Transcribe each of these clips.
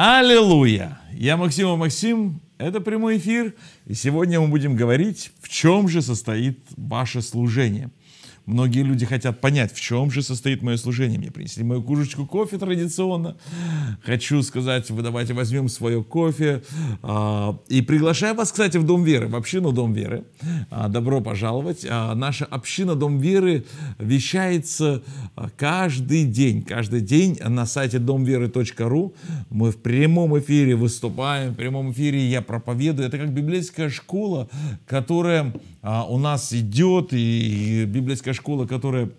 Аллилуйя! Я Максим, а Максим, это прямой эфир, и сегодня мы будем говорить, в чем же состоит ваше служение – Многие люди хотят понять, в чем же состоит мое служение. Мне принесли мою кружечку кофе традиционно. Хочу сказать, вы давайте возьмем свое кофе. А, и приглашаю вас, кстати, в Дом Веры, в общину Дом Веры. А, добро пожаловать. А, наша община Дом Веры вещается каждый день. Каждый день на сайте домверы.ру мы в прямом эфире выступаем, в прямом эфире я проповедую. Это как библейская школа, которая у нас идет, и библейская школа, которая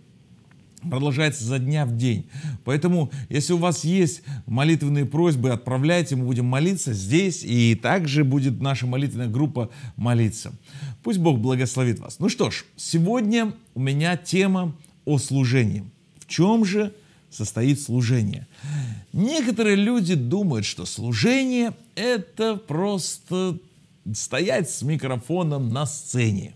продолжается за дня в день. Поэтому, если у вас есть молитвенные просьбы, отправляйте, мы будем молиться здесь, и также будет наша молитвенная группа молиться. Пусть Бог благословит вас. Ну что ж, сегодня у меня тема о служении. В чем же состоит служение? Некоторые люди думают, что служение – это просто стоять с микрофоном на сцене.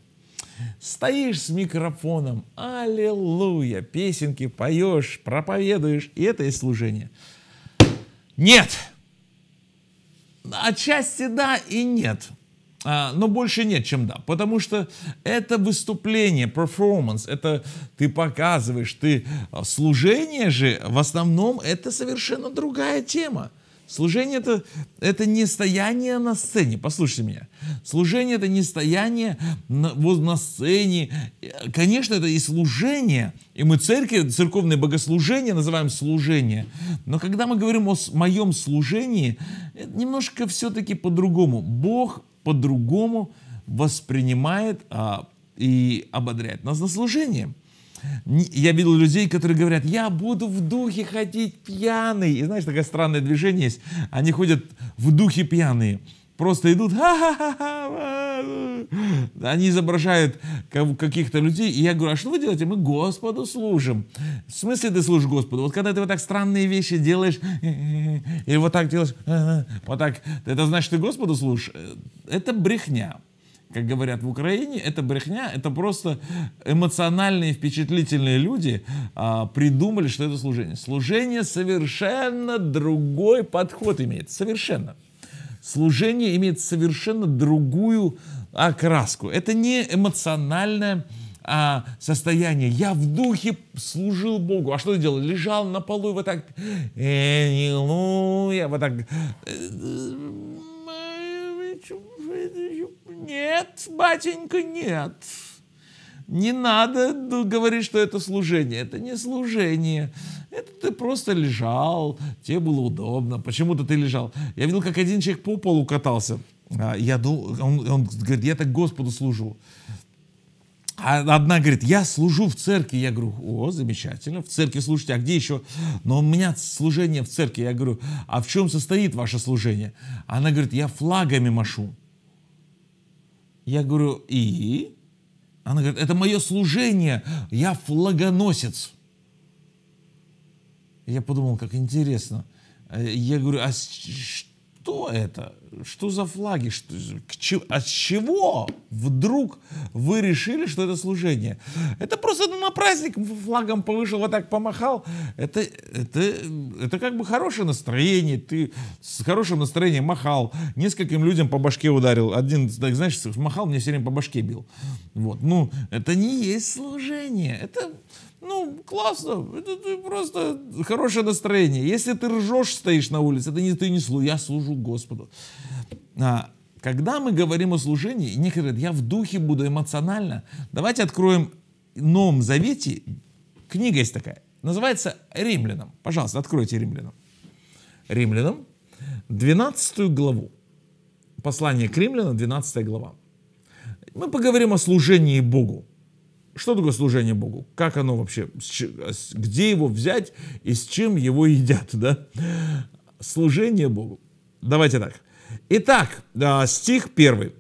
Стоишь с микрофоном, аллилуйя, песенки поешь, проповедуешь, и это и служение. Нет! Отчасти да и нет. А, но больше нет, чем да. Потому что это выступление, перформанс, это ты показываешь, ты а, служение же в основном это совершенно другая тема. Служение это, это не стояние на сцене, послушайте меня. Служение это не стояние на, на сцене. Конечно, это и служение. И мы церкви, церковное богослужение называем служение. Но когда мы говорим о моем служении, это немножко все-таки по-другому. Бог по-другому воспринимает а, и ободряет нас на служение. Я видел людей, которые говорят, я буду в духе ходить пьяный. И знаешь, такое странное движение есть. Они ходят в духе пьяные. Просто идут, они изображают каких-то людей. И я говорю, а что вы делаете? Мы Господу служим. В смысле ты служишь Господу? Вот когда ты вот так странные вещи делаешь, и вот так делаешь, вот так, это значит, ты Господу служишь? Э, это брехня как говорят в Украине, это брехня, это просто эмоциональные, впечатлительные люди а, придумали, что это служение. Служение совершенно другой подход имеет, совершенно. Служение имеет совершенно другую окраску. Это не эмоциональное а, состояние. Я в духе служил Богу. А что ты делал? Лежал на полу и вот так... «Э, я Вот так э, нет, батенька, нет. Не надо ну, говорить, что это служение. Это не служение. Это ты просто лежал, тебе было удобно. Почему-то ты лежал. Я видел, как один человек по полу катался. А, я думал, ну, он, он говорит, я так Господу служу. А одна говорит, я служу в церкви. Я говорю, о, замечательно, в церкви служите, а где еще? Но у меня служение в церкви. Я говорю, а в чем состоит ваше служение? Она говорит, я флагами машу. Я говорю, и? Она говорит, это мое служение, я флагоносец. Я подумал, как интересно. Э, я говорю, а что это? Что за флаги? Что, к чему, от чего вдруг вы решили, что это служение? Это просто ну, на праздник флагом повышел, вот так помахал. Это, это, это как бы хорошее настроение. Ты с хорошим настроением махал. Нескольким людям по башке ударил. Один, так, знаешь, махал, мне все время по башке бил. Вот. Ну, это не есть служение. Это ну, классно, это, это просто хорошее настроение. Если ты ржешь, стоишь на улице, это не ты не служу, я служу Господу. А, когда мы говорим о служении, некоторые говорят, я в духе буду эмоционально. Давайте откроем Новом Завете, книга есть такая, называется «Римлянам». Пожалуйста, откройте «Римлянам». «Римлянам», 12 главу. Послание к римлянам, 12 глава. Мы поговорим о служении Богу. Что такое служение Богу? Как оно вообще? Где его взять и с чем его едят, да? Служение Богу. Давайте так. Итак, а, стих 1.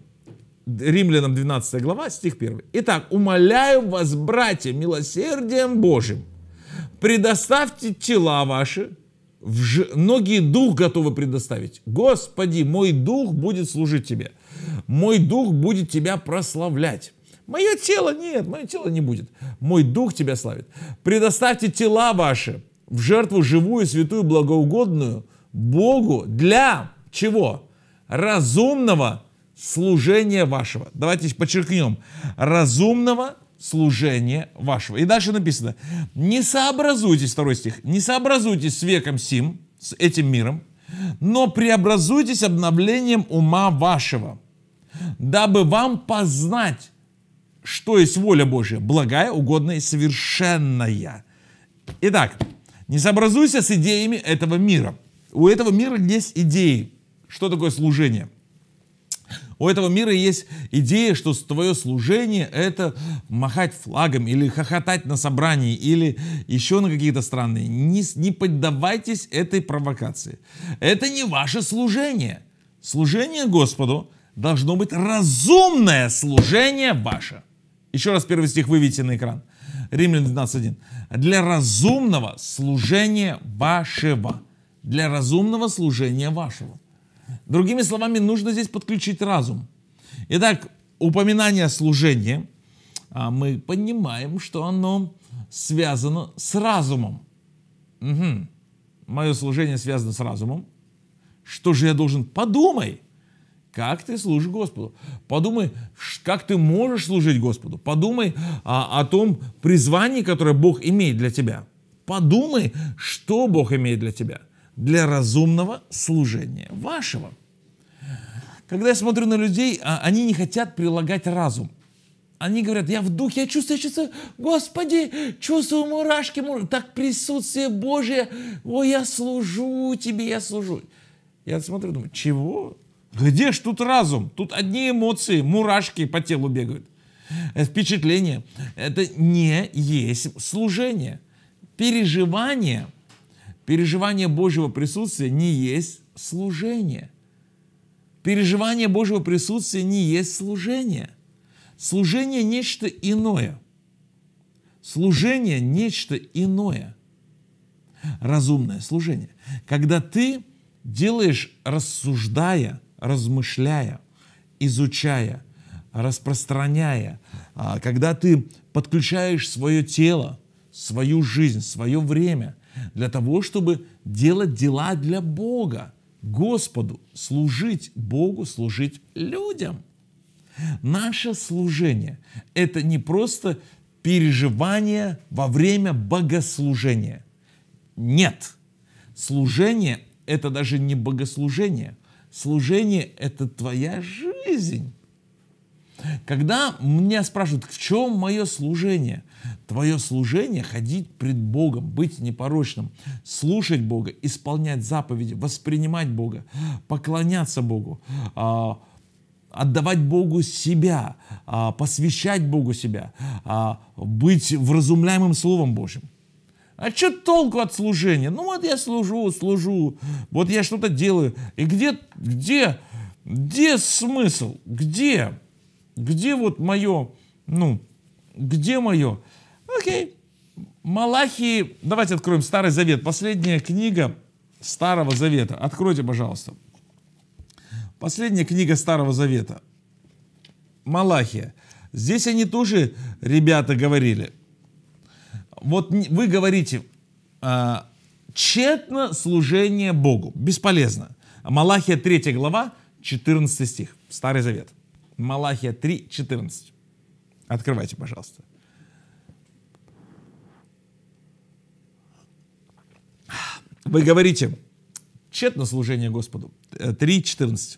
Римлянам 12 глава, стих 1. Итак, умоляю вас, братья, милосердием Божьим, предоставьте тела ваши, в ж... ноги дух готовы предоставить. Господи, мой дух будет служить тебе. Мой дух будет тебя прославлять. Мое тело нет, мое тело не будет. Мой дух тебя славит. Предоставьте тела ваши в жертву живую, святую, благоугодную Богу для чего? Разумного служения вашего. Давайте подчеркнем. Разумного служения вашего. И дальше написано. Не сообразуйтесь, второй стих, не сообразуйтесь с веком сим, с этим миром, но преобразуйтесь обновлением ума вашего, дабы вам познать, что есть воля Божья? Благая, угодная и совершенная. Итак, не сообразуйся с идеями этого мира. У этого мира есть идеи. Что такое служение? У этого мира есть идея, что твое служение – это махать флагом или хохотать на собрании или еще на какие-то странные. Не, не поддавайтесь этой провокации. Это не ваше служение. Служение Господу должно быть разумное служение ваше. Еще раз первый стих выведите на экран. Римлян 12.1. Для разумного служения вашего. Для разумного служения вашего. Другими словами, нужно здесь подключить разум. Итак, упоминание служения, а, мы понимаем, что оно связано с разумом. Угу. Мое служение связано с разумом. Что же я должен? Подумай как ты служишь Господу. Подумай, как ты можешь служить Господу. Подумай а, о том призвании, которое Бог имеет для тебя. Подумай, что Бог имеет для тебя. Для разумного служения вашего. Когда я смотрю на людей, а, они не хотят прилагать разум. Они говорят, я в духе, я чувствую, я чувствую, Господи, чувствую мурашки, мур... так присутствие Божие, ой, я служу тебе, я служу. Я смотрю, думаю, чего? Где ж тут разум? Тут одни эмоции, мурашки по телу бегают. Э, впечатление. Это не есть служение. Переживание, переживание Божьего присутствия не есть служение. Переживание Божьего присутствия не есть служение. Служение – нечто иное. Служение – нечто иное. Разумное служение. Когда ты делаешь, рассуждая – размышляя, изучая, распространяя, а, когда ты подключаешь свое тело, свою жизнь, свое время для того, чтобы делать дела для Бога, Господу, служить Богу, служить людям. Наше служение – это не просто переживание во время богослужения. Нет, служение – это даже не богослужение – Служение – это твоя жизнь. Когда меня спрашивают, в чем мое служение? Твое служение – ходить пред Богом, быть непорочным, слушать Бога, исполнять заповеди, воспринимать Бога, поклоняться Богу, а, отдавать Богу себя, а, посвящать Богу себя, а, быть вразумляемым Словом Божьим. А что толку от служения? Ну вот я служу, служу, вот я что-то делаю. И где, где, где смысл? Где? Где вот мое, ну, где мое? Окей. Малахии, давайте откроем Старый Завет, последняя книга Старого Завета. Откройте, пожалуйста. Последняя книга Старого Завета. Малахия. Здесь они тоже, ребята, говорили – вот вы говорите, а, тщетно служение Богу, бесполезно. Малахия 3 глава, 14 стих, Старый Завет. Малахия 3, 14. Открывайте, пожалуйста. Вы говорите, тщетно служение Господу. 3.14. Э,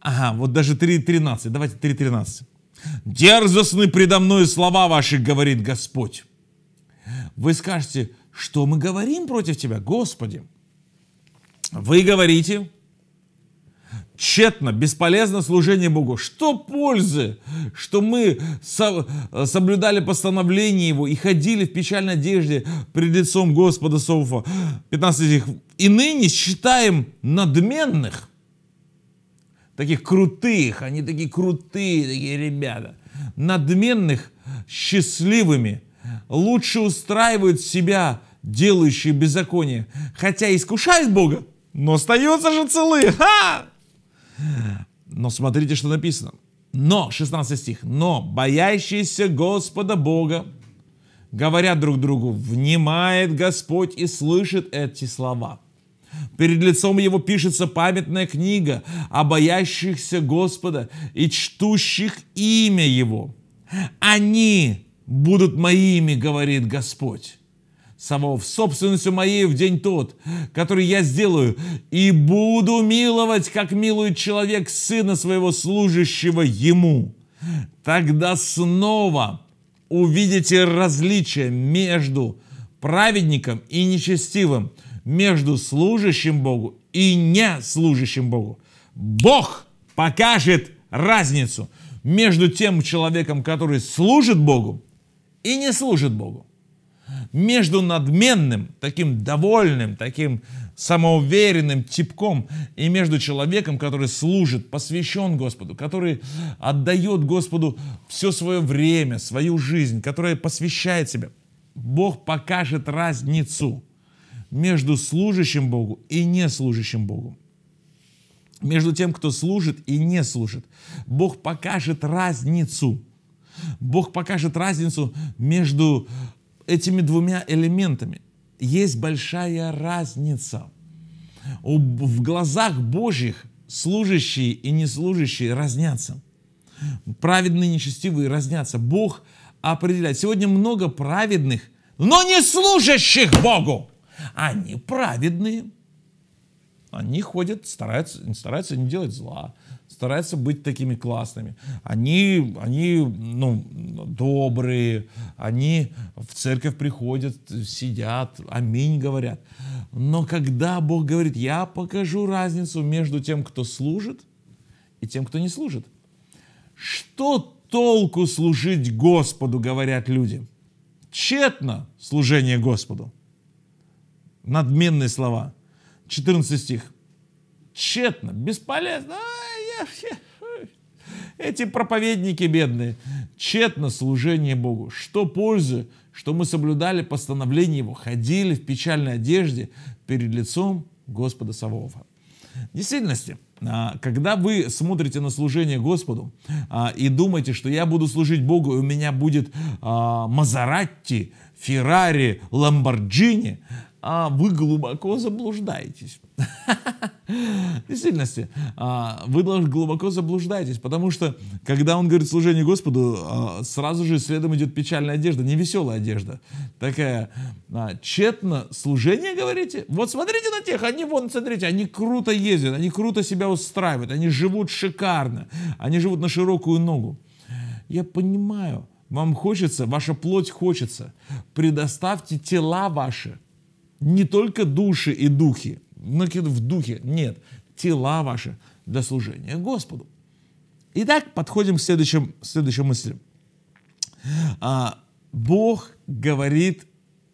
ага, вот даже 3.13. Давайте 3.13. Дерзостны предо мною слова ваши, говорит Господь. Вы скажете, что мы говорим против тебя, Господи? Вы говорите, тщетно, бесполезно служение Богу. Что пользы, что мы со, соблюдали постановление Его и ходили в печальной одежде пред лицом Господа Соуфа. 15 стих. И ныне считаем надменных таких крутых, они такие крутые, такие ребята, надменных, счастливыми, лучше устраивают себя, делающие беззаконие, хотя искушают Бога, но остаются же целы. Ха! Но смотрите, что написано. Но, 16 стих, но боящиеся Господа Бога говорят друг другу, внимает Господь и слышит эти слова. Перед лицом его пишется памятная книга о боящихся Господа и чтущих имя его. Они будут моими, говорит Господь. Савов, собственностью моей в день тот, который я сделаю, и буду миловать, как милует человек сына своего, служащего ему. Тогда снова увидите различие между праведником и нечестивым – между служащим Богу и не служащим Богу. Бог покажет разницу между тем человеком, который служит Богу и не служит Богу. Между надменным, таким довольным, таким самоуверенным типком и между человеком, который служит, посвящен Господу, который отдает Господу все свое время, свою жизнь, который посвящает себя. Бог покажет разницу между служащим Богу и неслужащим Богу. Между тем, кто служит и не служит. Бог покажет разницу. Бог покажет разницу между этими двумя элементами. Есть большая разница. В глазах Божьих служащие и неслужащие разнятся. Праведные и нечестивые разнятся. Бог определяет. Сегодня много праведных, но не служащих Богу. Они праведные. Они ходят, стараются, стараются не делать зла, стараются быть такими классными. Они, они ну, добрые, они в церковь приходят, сидят, аминь говорят. Но когда Бог говорит, я покажу разницу между тем, кто служит, и тем, кто не служит. Что толку служить Господу, говорят люди? Тщетно служение Господу надменные слова. 14 стих. Тщетно, бесполезно. А, я, я, эти проповедники бедные. Тщетно служение Богу. Что пользы, что мы соблюдали постановление Его, ходили в печальной одежде перед лицом Господа Савова. В действительности, а, когда вы смотрите на служение Господу а, и думаете, что я буду служить Богу, и у меня будет а, Мазаратти, Феррари, Ламборджини, а вы глубоко заблуждаетесь. В действительности, а, вы глубоко заблуждаетесь, потому что, когда он говорит служение Господу, а, сразу же следом идет печальная одежда, не веселая одежда. Такая, а, тщетно служение, говорите? Вот смотрите на тех, они вон, смотрите, они круто ездят, они круто себя устраивают, они живут шикарно, они живут на широкую ногу. Я понимаю, вам хочется, ваша плоть хочется. Предоставьте тела ваши – не только души и духи, в духе, нет, тела ваши для служения Господу. Итак, подходим к следующим, следующей мысли. А, Бог говорит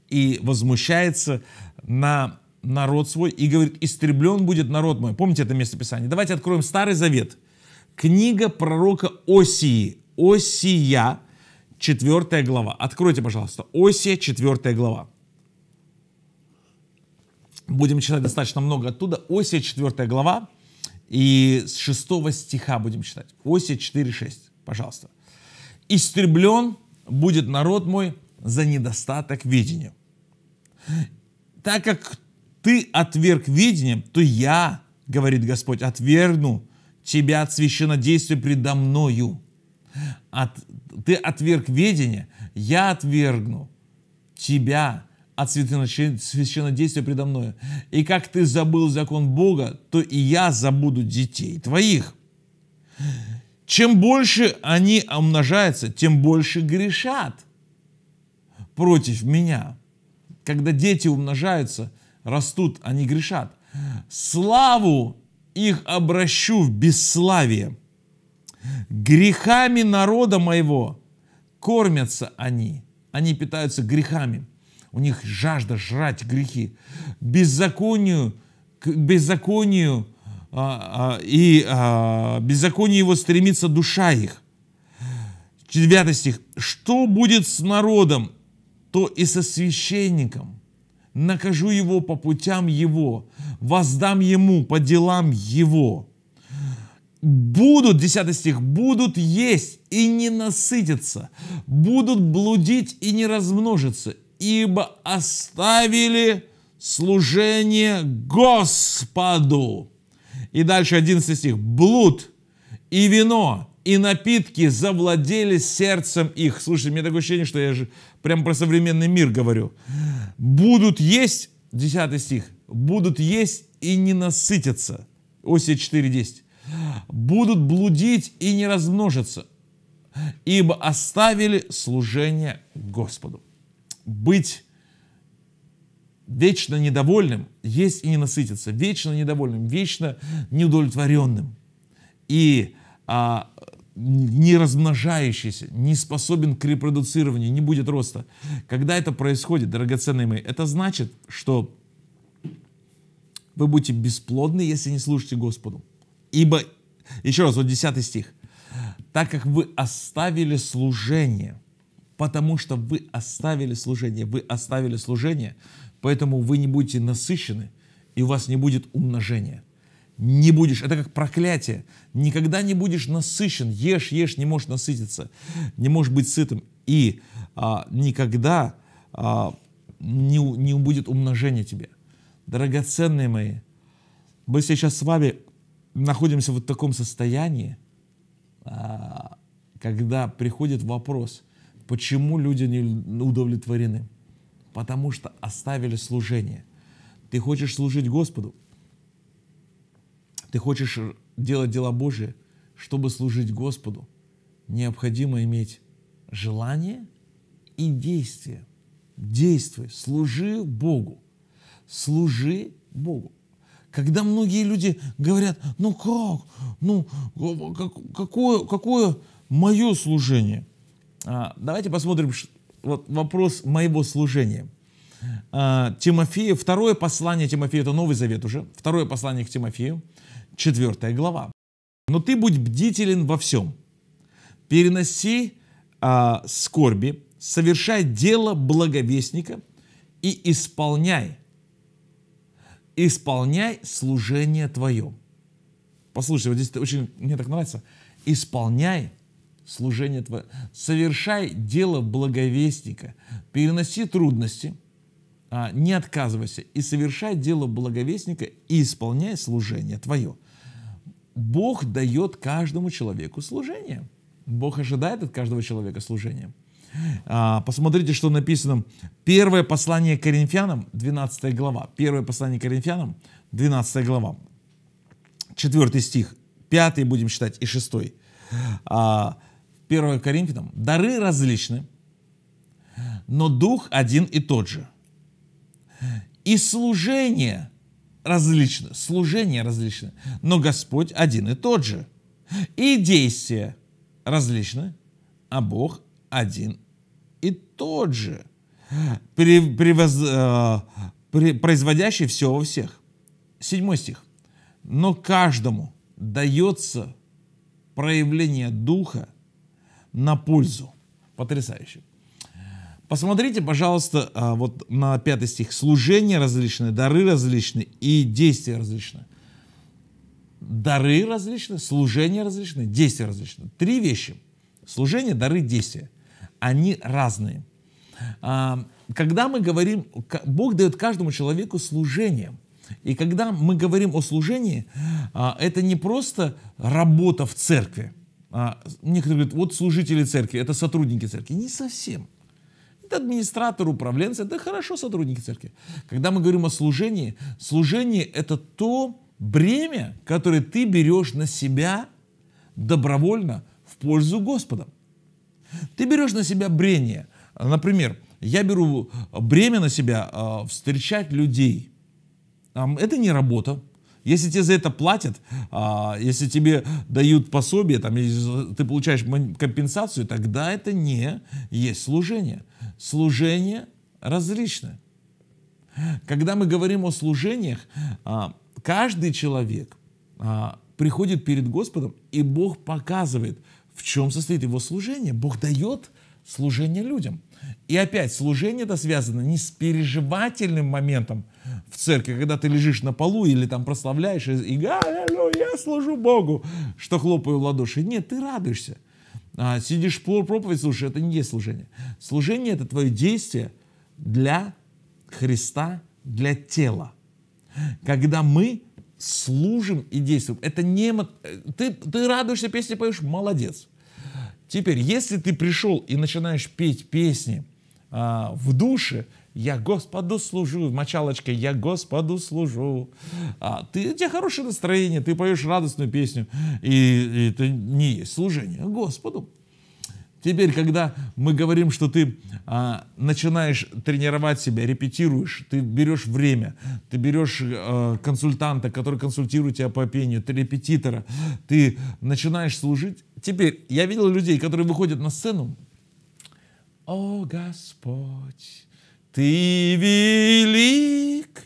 и возмущается на народ свой и говорит, истреблен будет народ мой. Помните это местописание? Давайте откроем Старый Завет. Книга пророка Осии. Осия, 4 глава. Откройте, пожалуйста. Осия, 4 глава. Будем читать достаточно много оттуда. Осия 4 глава и с 6 стиха будем читать. Осия 4.6, пожалуйста. «Истреблен будет народ мой за недостаток видения. Так как ты отверг видение, то я, говорит Господь, отвергну тебя от священнодействия предо мною. От, ты отверг видение, я отвергну тебя от священнодействия предо мною. И как ты забыл закон Бога, то и я забуду детей твоих. Чем больше они умножаются, тем больше грешат против меня. Когда дети умножаются, растут, они грешат. Славу их обращу в бесславие. Грехами народа моего кормятся они. Они питаются грехами у них жажда жрать грехи, беззаконию, к беззаконию а, а, и а, беззаконию его стремится душа их. Девятый стих. «Что будет с народом, то и со священником? Накажу его по путям его, воздам ему по делам его». Будут, 10 стих, будут есть и не насытятся, будут блудить и не размножатся, ибо оставили служение Господу. И дальше 11 стих. Блуд и вино и напитки завладели сердцем их. Слушайте, меня такое ощущение, что я же прям про современный мир говорю. Будут есть, 10 стих, будут есть и не насытятся. Осия 4.10. Будут блудить и не размножатся, ибо оставили служение Господу быть вечно недовольным, есть и не насытиться, вечно недовольным, вечно неудовлетворенным и а, не размножающийся, не способен к репродуцированию, не будет роста. Когда это происходит, драгоценные мои, это значит, что вы будете бесплодны, если не слушаете Господу. Ибо, еще раз, вот 10 стих, так как вы оставили служение – потому что вы оставили служение, вы оставили служение, поэтому вы не будете насыщены, и у вас не будет умножения. Не будешь, это как проклятие, никогда не будешь насыщен, ешь, ешь, не можешь насытиться, не можешь быть сытым, и а, никогда а, не, не будет умножения тебе. Драгоценные мои, мы сейчас с вами находимся вот в таком состоянии, а, когда приходит вопрос – Почему люди не удовлетворены? Потому что оставили служение. Ты хочешь служить Господу? Ты хочешь делать дела Божие? Чтобы служить Господу, необходимо иметь желание и действие. Действуй, служи Богу. Служи Богу. Когда многие люди говорят, ну как, ну какое, какое мое служение – а, давайте посмотрим вот вопрос моего служения. А, Тимофею, второе послание Тимофею, это Новый Завет уже, второе послание к Тимофею, четвертая глава. «Но ты будь бдителен во всем, переноси а, скорби, совершай дело благовестника и исполняй, исполняй служение твое». Послушайте, вот здесь очень, мне так нравится, «исполняй служение Твое. Совершай дело благовестника, переноси трудности, а, не отказывайся, и совершай дело благовестника, и исполняй служение Твое. Бог дает каждому человеку служение. Бог ожидает от каждого человека служения. А, посмотрите, что написано. Первое послание Коринфянам, 12 глава. Первое послание Коринфянам, 12 глава. 4 стих, 5 будем считать и 6. 1 Коринфянам, дары различны, но дух один и тот же. И служение различно, служение различно, но Господь один и тот же. И действия различны, а Бог один и тот же, при, превоз, э, при, производящий все во всех. Седьмой стих. Но каждому дается проявление Духа на пользу. Потрясающе. Посмотрите, пожалуйста, а, вот на пятый стих. Служение различное, дары различны и действия различны. Дары различны, служение различны, действия различны. Три вещи. Служение, дары, действия. Они разные. А, когда мы говорим, Бог дает каждому человеку служение. И когда мы говорим о служении, а, это не просто работа в церкви. А, некоторые говорят, вот служители церкви, это сотрудники церкви. Не совсем. Это администратор, управленцы, это хорошо сотрудники церкви. Когда мы говорим о служении, служение это то бремя, которое ты берешь на себя добровольно в пользу Господа. Ты берешь на себя брение. Например, я беру бремя на себя а, встречать людей. Это не работа, если тебе за это платят, а, если тебе дают пособие, там, ты получаешь компенсацию, тогда это не есть служение. Служение различно. Когда мы говорим о служениях, а, каждый человек а, приходит перед Господом, и Бог показывает, в чем состоит его служение. Бог дает служение людям. И опять служение это связано не с переживательным моментом – в церкви, когда ты лежишь на полу или там прославляешь и «Аллилуйя, я служу Богу», что хлопаю в ладоши. Нет, ты радуешься. А, сидишь проповедь, слушай, это не есть служение. Служение – это твое действие для Христа, для тела. Когда мы служим и действуем. Это не... Ты, ты радуешься, песни поешь, молодец. Теперь, если ты пришел и начинаешь петь песни а, в душе – я Господу служу, в мочалочке, я Господу служу. А ты, у тебя хорошее настроение, ты поешь радостную песню, и, и это не есть служение, а Господу. Теперь, когда мы говорим, что ты а, начинаешь тренировать себя, репетируешь, ты берешь время, ты берешь а, консультанта, который консультирует тебя по пению, ты репетитора, ты начинаешь служить. Теперь, я видел людей, которые выходят на сцену, «О, Господь, ты велик,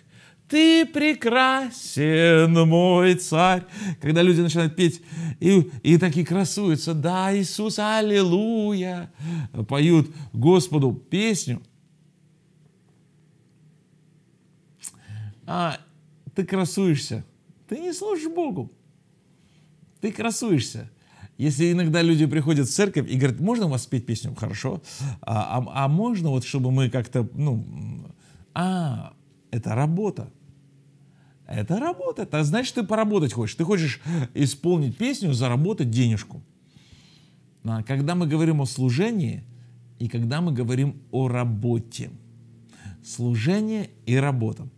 ты прекрасен, мой царь. Когда люди начинают петь и, и такие красуются, да, Иисус, аллилуйя, поют Господу песню. А ты красуешься, ты не служишь Богу, ты красуешься. Если иногда люди приходят в церковь и говорят, можно у вас спеть песню? Хорошо. А, а, а можно вот, чтобы мы как-то, ну, а, это работа. Это работа. Это значит, ты поработать хочешь. Ты хочешь исполнить песню, заработать денежку. А когда мы говорим о служении и когда мы говорим о работе. Служение и работа.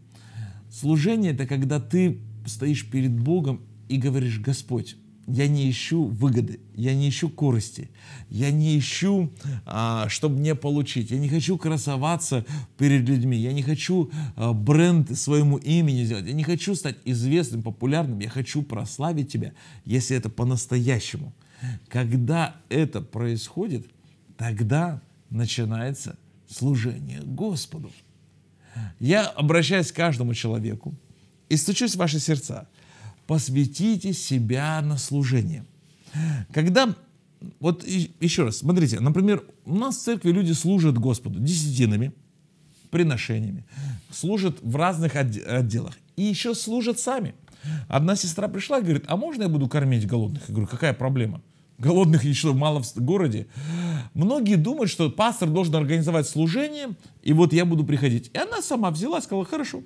Служение – это когда ты стоишь перед Богом и говоришь, Господь, я не ищу выгоды, я не ищу корости, я не ищу, а, чтобы мне получить. Я не хочу красоваться перед людьми, я не хочу а, бренд своему имени сделать, я не хочу стать известным, популярным, я хочу прославить тебя, если это по-настоящему. Когда это происходит, тогда начинается служение Господу. Я обращаюсь к каждому человеку и стучусь в ваши сердца – посвятите себя на служение. Когда, вот еще раз, смотрите, например, у нас в церкви люди служат Господу десятинами, приношениями, служат в разных отделах и еще служат сами. Одна сестра пришла и говорит, а можно я буду кормить голодных? Я говорю, какая проблема? Голодных еще мало в городе. Многие думают, что пастор должен организовать служение, и вот я буду приходить. И она сама взяла и сказала, хорошо,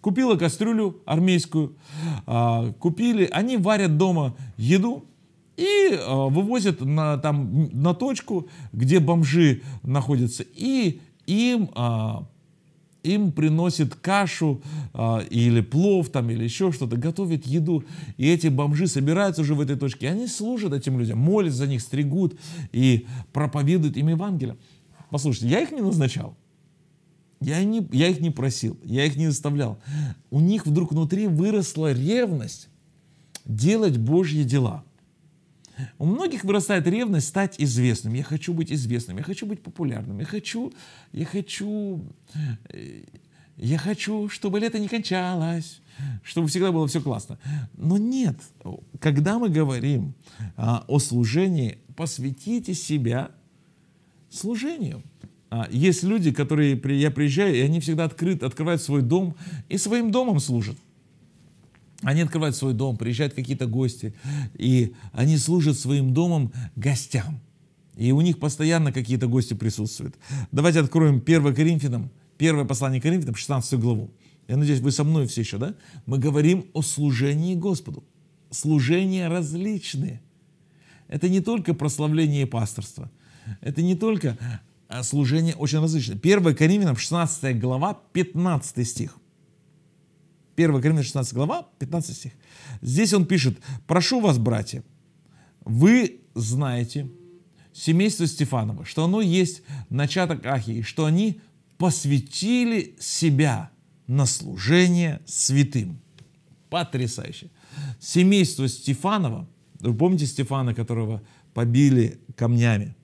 Купила кастрюлю армейскую, а, купили, они варят дома еду, и а, вывозят на, там, на точку, где бомжи находятся, и им, а, им приносит кашу а, или плов там, или еще что-то, готовят еду, и эти бомжи собираются уже в этой точке, и они служат этим людям, молятся за них, стригут и проповедуют им Евангелие. Послушайте, я их не назначал, я, не, я их не просил, я их не заставлял. У них вдруг внутри выросла ревность делать Божьи дела. У многих вырастает ревность стать известным. Я хочу быть известным, я хочу быть популярным, я хочу, я хочу, э, я хочу, чтобы лето не кончалось, чтобы всегда было все классно. Но нет, когда мы говорим а, о служении, посвятите себя служению. А, есть люди, которые я приезжаю, и они всегда открыт, открывают свой дом и своим домом служат. Они открывают свой дом, приезжают какие-то гости, и они служат своим домом гостям. И у них постоянно какие-то гости присутствуют. Давайте откроем 1 Коринфянам, первое послание Коринфянам, 16 главу. Я надеюсь, вы со мной все еще, да? Мы говорим о служении Господу. Служения различные. Это не только прославление и пасторство. Это не только а служение очень различное. 1 Коринфянам 16 глава, 15 стих. 1 Коринфянам 16 глава, 15 стих. Здесь он пишет, «Прошу вас, братья, вы знаете семейство Стефанова, что оно есть начаток Ахии, что они посвятили себя на служение святым». Потрясающе. Семейство Стефанова, вы помните Стефана, которого побили камнями?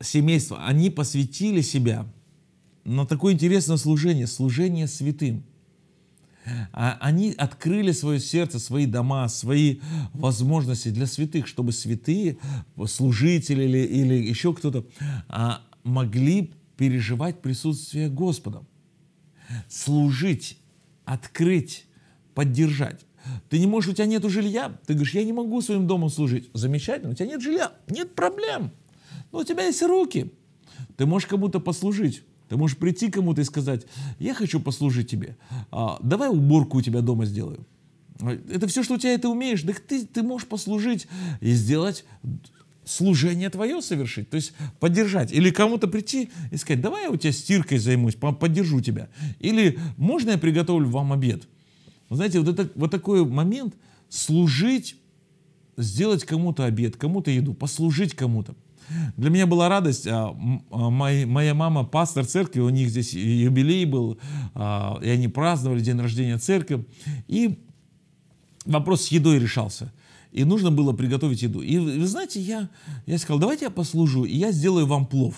семейство, они посвятили себя на такое интересное служение, служение святым. А они открыли свое сердце, свои дома, свои возможности для святых, чтобы святые, служители или, или еще кто-то, а, могли переживать присутствие Господа, служить, открыть, поддержать. Ты не можешь, у тебя нет жилья. Ты говоришь, я не могу своим домом служить. Замечательно, у тебя нет жилья, нет проблем. Но у тебя есть руки. Ты можешь кому-то послужить. Ты можешь прийти кому-то и сказать, я хочу послужить тебе. А, давай уборку у тебя дома сделаю. Это все, что у тебя это умеешь. Так ты, ты можешь послужить и сделать служение твое совершить, то есть поддержать. Или кому-то прийти и сказать, давай я у тебя стиркой займусь, поддержу тебя. Или можно я приготовлю вам обед? Знаете, вот, это, вот такой момент служить, сделать кому-то обед, кому-то еду, послужить кому-то. Для меня была радость, а, а, моя, моя мама пастор церкви, у них здесь юбилей был, а, и они праздновали день рождения церкви, и вопрос с едой решался. И нужно было приготовить еду. И вы знаете, я, я сказал, давайте я послужу, и я сделаю вам плов.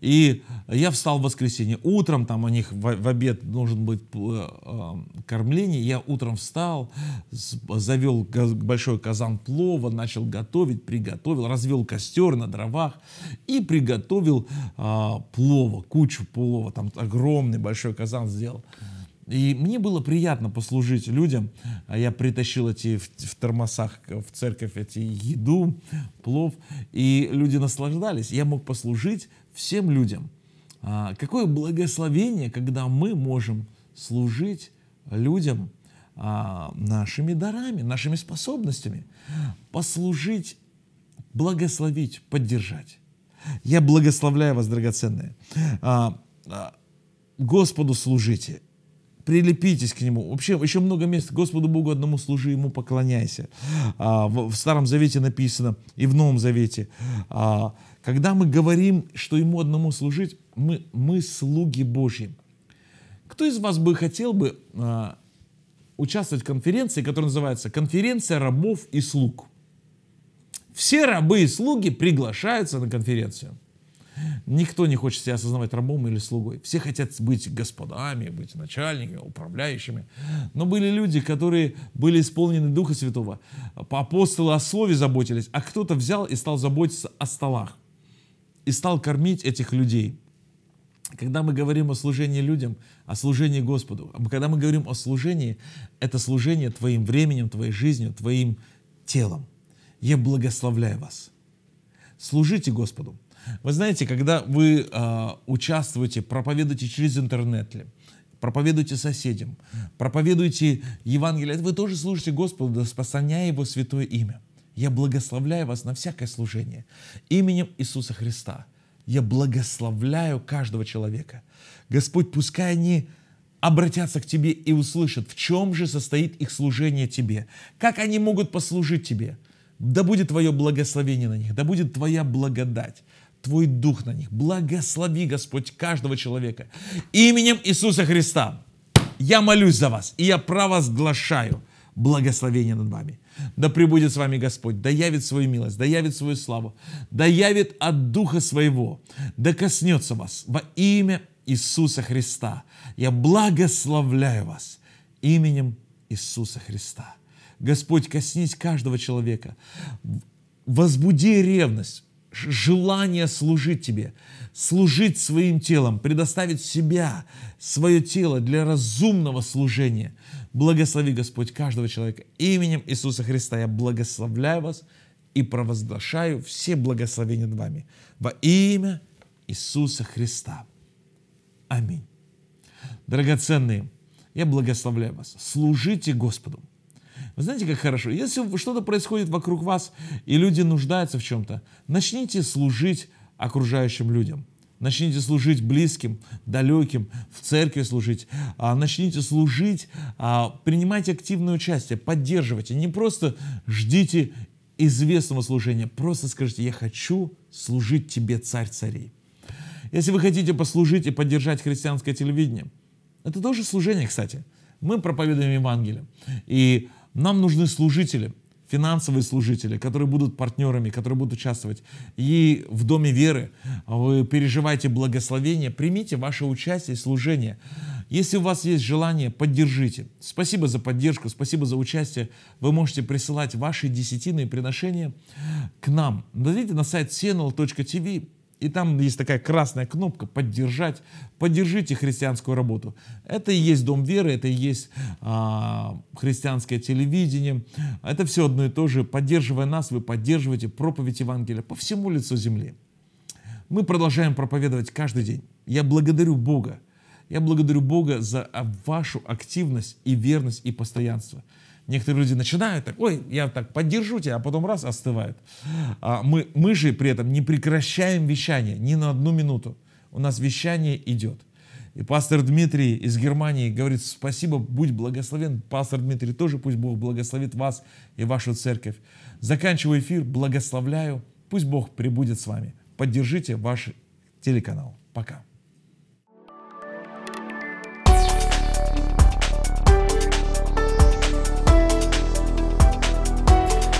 И я встал в воскресенье утром, там у них в, в обед должен быть э, э кормление. Я утром встал, завел большой казан плова, начал готовить, приготовил, развел костер на дровах и приготовил э, плова, кучу плова, там огромный большой казан сделал. И мне было приятно послужить людям. А я притащил эти в, в тормозах э, в церковь эти еду, плов, и люди наслаждались. Я мог послужить всем людям. А, какое благословение, когда мы можем служить людям а, нашими дарами, нашими способностями, послужить, благословить, поддержать. Я благословляю вас, драгоценные. А, Господу служите прилепитесь к Нему. Вообще, еще много мест. Господу Богу одному служи, Ему поклоняйся. А, в, в Старом Завете написано, и в Новом Завете. А, когда мы говорим, что Ему одному служить, мы, мы слуги Божьи. Кто из вас бы хотел бы а, участвовать в конференции, которая называется «Конференция рабов и слуг»? Все рабы и слуги приглашаются на конференцию. Никто не хочет себя осознавать рабом или слугой. Все хотят быть господами, быть начальниками, управляющими. Но были люди, которые были исполнены Духа Святого. по Апостолы о слове заботились, а кто-то взял и стал заботиться о столах. И стал кормить этих людей. Когда мы говорим о служении людям, о служении Господу, когда мы говорим о служении, это служение твоим временем, твоей жизнью, твоим телом. Я благословляю вас. Служите Господу. Вы знаете, когда вы э, участвуете, проповедуете через интернет, ли, проповедуйте соседям, проповедуете Евангелие. Вы тоже служите Господу, распространяя Его святое имя. Я благословляю вас на всякое служение именем Иисуса Христа. Я благословляю каждого человека. Господь, пускай они обратятся к Тебе и услышат, в чем же состоит их служение Тебе, как они могут послужить Тебе. Да будет Твое благословение на них, да будет Твоя благодать. Твой Дух на них. Благослови, Господь, каждого человека. Именем Иисуса Христа я молюсь за вас, и я провозглашаю благословение над вами. Да пребудет с вами Господь, да явит свою милость, да явит свою славу, да явит от Духа Своего, да коснется вас во имя Иисуса Христа. Я благословляю вас именем Иисуса Христа. Господь, коснись каждого человека, возбуди ревность, желание служить Тебе, служить своим телом, предоставить себя, свое тело для разумного служения. Благослови, Господь, каждого человека. Именем Иисуса Христа я благословляю вас и провозглашаю все благословения над вами. Во имя Иисуса Христа. Аминь. Драгоценные, я благословляю вас. Служите Господу. Вы знаете, как хорошо? Если что-то происходит вокруг вас, и люди нуждаются в чем-то, начните служить окружающим людям. Начните служить близким, далеким, в церкви служить. А, начните служить, а, принимайте активное участие, поддерживайте. Не просто ждите известного служения, просто скажите, я хочу служить тебе, царь царей. Если вы хотите послужить и поддержать христианское телевидение, это тоже служение, кстати. Мы проповедуем Евангелие. И нам нужны служители, финансовые служители, которые будут партнерами, которые будут участвовать. И в Доме веры вы переживаете благословение, примите ваше участие и служение. Если у вас есть желание, поддержите. Спасибо за поддержку, спасибо за участие. Вы можете присылать ваши десятины приношения к нам. Зайдите на сайт senol.tv, и там есть такая красная кнопка «Поддержать». Поддержите христианскую работу. Это и есть Дом веры, это и есть а, христианское телевидение. Это все одно и то же. Поддерживая нас, вы поддерживаете проповедь Евангелия по всему лицу земли. Мы продолжаем проповедовать каждый день. Я благодарю Бога. Я благодарю Бога за а, вашу активность и верность и постоянство. Некоторые люди начинают так, ой, я так поддержу тебя, а потом раз, остывает. А мы, мы же при этом не прекращаем вещание ни на одну минуту. У нас вещание идет. И пастор Дмитрий из Германии говорит, спасибо, будь благословен. Пастор Дмитрий тоже пусть Бог благословит вас и вашу церковь. Заканчиваю эфир, благословляю. Пусть Бог пребудет с вами. Поддержите ваш телеканал. Пока.